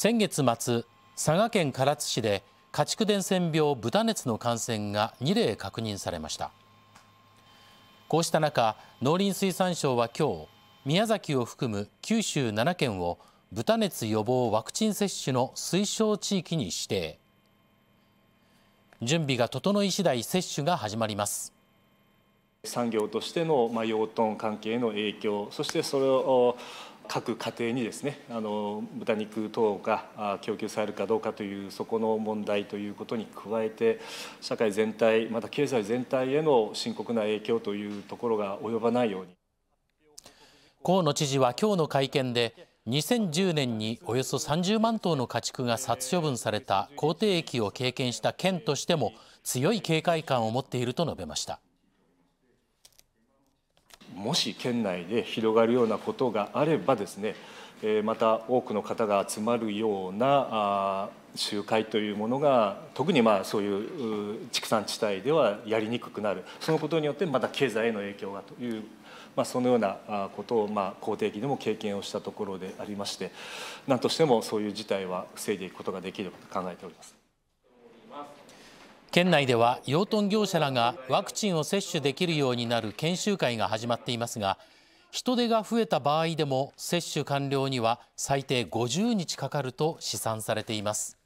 先月末佐賀県唐津市で家畜伝染病豚熱の感染が2例確認されましたこうした中農林水産省は今日宮崎を含む九州7県を豚熱予防ワクチン接種の推奨地域に指定準備が整い次第接種が始まります産業としての養豚関係の影響そしてそれを各家庭にですねあの豚肉等が供給されるかどうかというそこの問題ということに加えて社会全体また経済全体への深刻な影響というところが及ばないように河野知事は今日の会見で2010年におよそ30万頭の家畜が殺処分された口蹄疫を経験した県としても強い警戒感を持っていると述べました。もし県内で広がるようなことがあればですねまた多くの方が集まるような集会というものが特にまあそういう畜産地帯ではやりにくくなるそのことによってまた経済への影響がというまあ、そのようなことを、まあ、定的でも経験をしたところでありまして何としてもそういう事態は防いでいくことができればと考えております。県内では養豚業者らがワクチンを接種できるようになる研修会が始まっていますが人手が増えた場合でも接種完了には最低50日かかると試算されています。